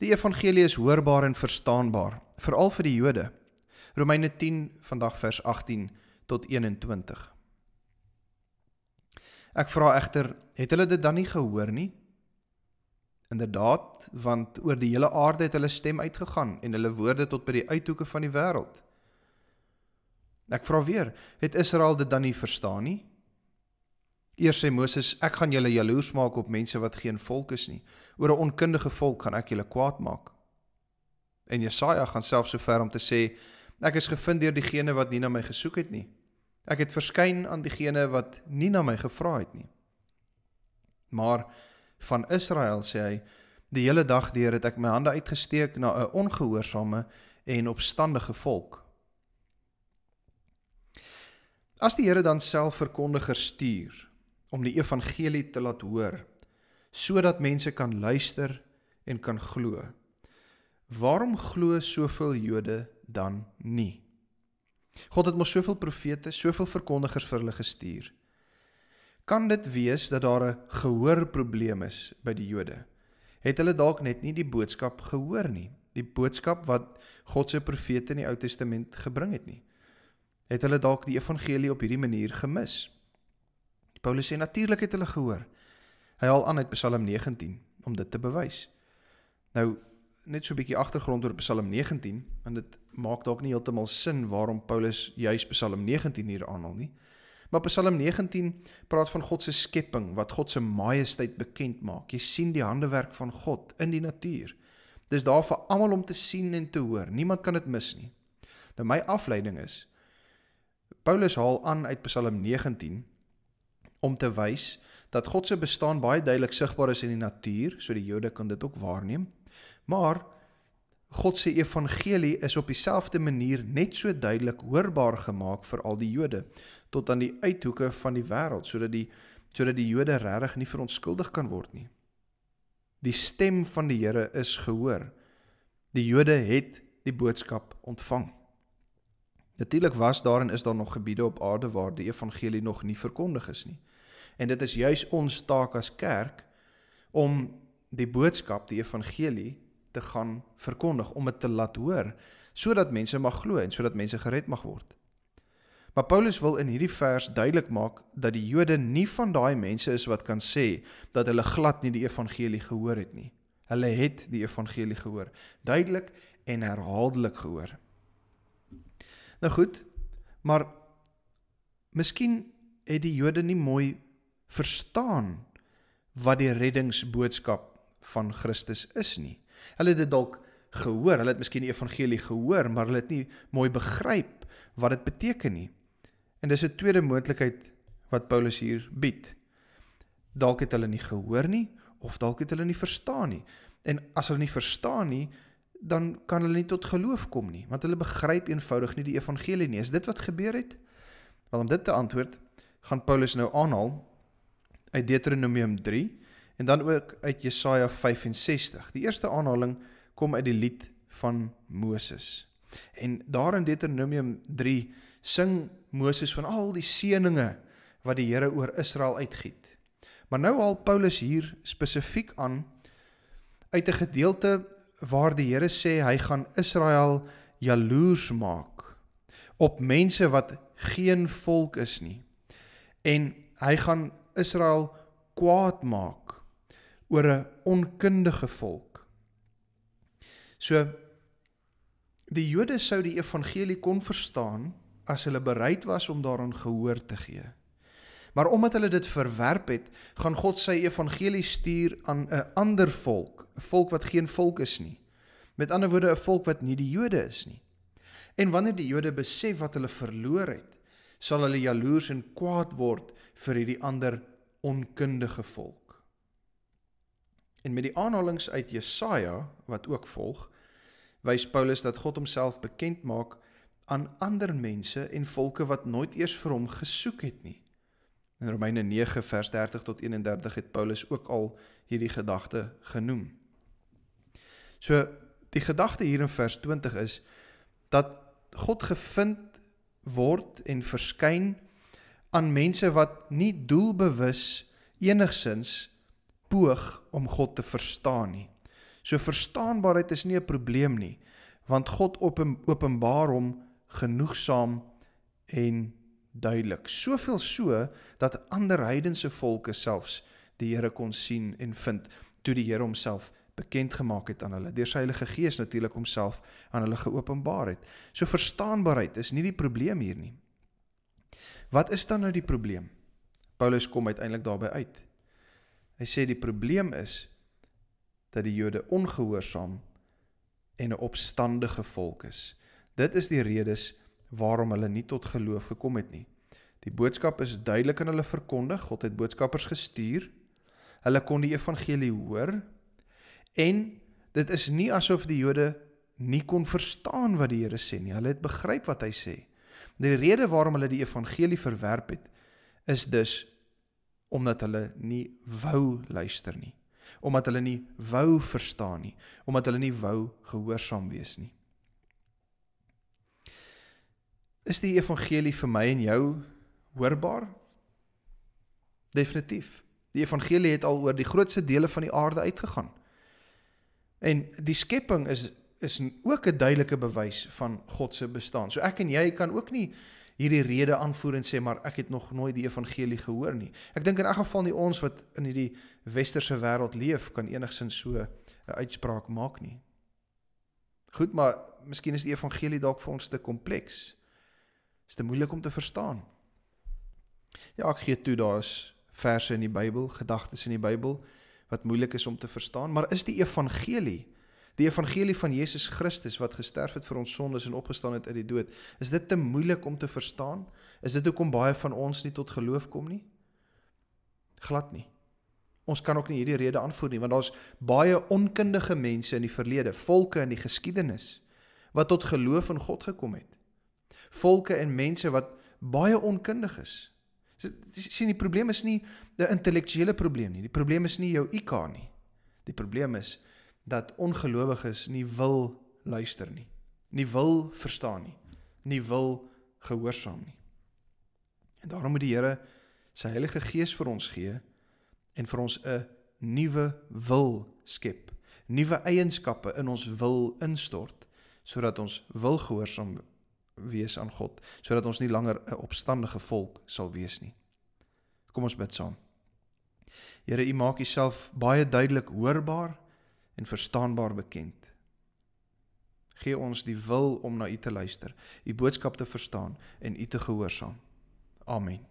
Die evangelie is hoorbaar en verstaanbaar, veral vir die Jode. Romeine 10 vandag vers 18 tot 21. Ek vra egter, het hulle dit dan nie gehoor nie? Inderdaad, want oor die hele aarde het hulle stem uitgegaan en hulle woorde tot by die uithoeke van die wêreld. Ek vra weer, het Israel dit dan nie verstaan nie? Eers sê Moses: "Ek gaan julle jaloers maak op mense wat geen volk is nie. Oor 'n onkundige volk gaan ek julle kwaad maak." En Jesaja gaan self so ver om te sê: "Ek is gevind deur diegene wat nie na my gesoek het nie. Ek het verskyn aan diegene wat nie na my gevra het nie." Maar van Israel sê hy: "Die hele dag deur het ek my hande uitgesteek na 'n ongehoorsame en opstandige volk." As die Here dan self verkondigers stuur, om die evangelie te laat hoor sodat mense kan luister en kan glo. Waarom glo soveel Jode dan nie? God het mos soveel profete, soveel verkondigers vir hulle gestuur. Kan dit wees dat daar 'n gehoorprobleem is by die Jode? Het hulle dalk net nie die boodskap gehoor nie, die boodskap wat God se profete in die Ou Testament gebring het nie? Het hulle dalk die evangelie op hierdie manier gemis? Paulus sê natuurlik het hulle gehoor. Hy haal aan uit Psalm 19 om dit te bewys. Nou net so 'n bietjie agtergrond oor Psalm 19 want dit maak dalk nie heeltemal sin waarom Paulus juis Psalm 19 hier aanhaal nie. Maar Psalm 19 praat van God se skepping wat God se majesteit bekend maak. Jy sien die handewerk van God in die natuur. Dis daar vir almal om te sien en te hoor. Niemand kan dit mis nie. Nou my afleiding is Paulus haal aan uit Psalm om te wys dat God se bestaan baie duidelik sigbaar is in die natuur, so die Jode kan dit ook waarneem. Maar God se evangelie is op dieselfde manier net so duidelik hoorbaar gemaak vir al die Jode tot aan die uithoeke van die wêreld sodat die sodat die Jode regtig nie verontskuldig kan word nie. Die stem van die Here is gehoor. Die Jode het die boodskap ontvang. Natuurlik was daar en is daar nog gebiede op aarde waar die evangelie nog nie verkondig is nie. En dit is juis ons taak as kerk om die boodskap, die evangelie te gaan verkondig, om dit te laat hoor sodat mense mag glo en sodat mense gered mag word. Maar Paulus wil in hierdie vers duidelik maak dat die Jode nie van daai mense is wat kan sê dat hulle glad nie die evangelie gehoor het nie. Hulle het die evangelie gehoor, duidelik en herhaaldelik gehoor. Nou goed, maar miskien het die Jode nie mooi verstaan wat die reddingsboodskap van Christus is nie. Hulle het dit dalk gehoor, hulle het miskien die evangelie gehoor, maar hulle het nie mooi begryp wat dit beteken nie. En dis 'n tweede moontlikheid wat Paulus hier bied. Dalk het hulle nie gehoor nie of dalk het hulle nie verstaan nie. En as hulle nie verstaan nie, dan kan hulle nie tot geloof kom nie, want hulle begryp eenvoudig nie die evangelie nie. Is dit wat gebeur het? Wel om dit te antwoord, gaan Paulus nou aanhaal uit Deuteronomium 3 en dan ook uit Jesaja 65. Die eerste aanhaling kom uit die lied van Moses. En daar in Deuteronomium 3 sing Moses van al die seënings wat die Here oor Israel uitgiet. Maar nou haal Paulus hier spesifiek aan uit 'n gedeelte waar die Here sê hy gaan Israel jaloers maak op mense wat geen volk is nie. En hy gaan Israel kwaad maak oor 'n onkundige volk. So die Jode sou die evangelie kon verstaan as hulle bereid was om daaraan gehoor te gee. Maar omdat hulle dit verwerp het, gaan God sy evangelie stuur aan 'n ander volk, 'n volk wat geen volk is nie. Met ander woorde, 'n volk wat nie die Jode is nie. En wanneer die Jode besef wat hulle verloor het, sal hulle jaloers en kwaad word vir hierdie ander onkundige volk. En met die aanhalinge uit Jesaja wat ook volg, wys Paulus dat God homself bekend maak aan ander mense en volke wat nooit eers vir hom gesoek het nie. In Romeine 9 vers 30 tot 31 het Paulus ook al hierdie gedagte genoem. So die gedagte hier in vers 20 is dat God gevind word en verskyn aan mense wat nie doelbewus enigsins poog om God te verstaan nie. So verstaanbaarheid is nie 'n probleem nie, want God open, openbaar hom genoegsaam en duidelik. Soveel so dat ander heidense volke selfs die Here kon sien en vind toe die Here homself bekend gemaak het aan hulle. Deur sy Heilige Gees natuurlik homself aan hulle geopenbaar het. So verstaanbaarheid is nie die probleem hier nie. Wat is dan nou die probleem? Paulus kom uiteindelik daarby uit. Hy sê die probleem is dat die Jode ongehoorsaam en 'n opstandige volk is. Dit is die redes waarom hulle nie tot geloof gekom het nie. Die boodskap is duidelik aan hulle verkondig. God het boodskappers gestuur. Hulle kon die evangelie hoor en dit is nie asof die Jode nie kon verstaan wat die Here sê nie. Hulle het begryp wat hy sê. Die rede waarom hulle die evangelie verwerp het is dus omdat hulle nie wou luister nie, omdat hulle nie wou verstaan nie, omdat hulle nie wou gehoorsaam wees nie. Is die evangelie vir my en jou hoorbaar? Definitief. Die evangelie het al oor die grootste dele van die aarde uitgegaan. En die skepping is is ook 'n duidelike bewys van God se bestaan. So ek en jy kan ook nie hierdie rede aanvoer en sê maar ek het nog nooit die evangelie gehoor nie. Ek dink in 'n geval nie ons wat in hierdie westerse wêreld leef kan enigsins so 'n eh, uitspraak maak nie. Goed, maar miskien is die evangelie dalk vir ons te kompleks. Is te moeilik om te verstaan. Ja, ek gee toe daar's verse in die Bybel, gedagtes in die Bybel wat moeilik is om te verstaan, maar is die evangelie Die evangelie van Jesus Christus wat gesterf het vir ons sondes en opgestaan het uit die dood, is dit te moeilik om te verstaan? Is dit hoekom baie van ons nie tot geloof kom nie? Glad nie. Ons kan ook nie hierdie rede aanvoer nie want daar's baie onkundige mense in die verlede, volke in die geskiedenis wat tot geloof in God gekom het. Volke en mense wat baie onkundig is. Sien die probleem is nie 'n intellektuele probleem nie. Die probleem is nie jou IQ nie. Die probleem is dat ongelowiges nie wil luister nie, nie wil verstaan nie, nie wil gehoorsaam nie. En daarom moet die Here sy Heilige Gees vir ons gee en vir ons 'n nuwe wil skep, nuwe eienskappe in ons wil instort sodat ons wil gehoorsaam wees aan God, sodat ons nie langer 'n opstandige volk sal wees nie. Kom ons bid saam. Here, U maak Uself baie duidelik hoorbaar en verstaanbaar bekend. Gee ons die wil om na U te luister, U boodskap te verstaan en U te gehoorsaam. Amen.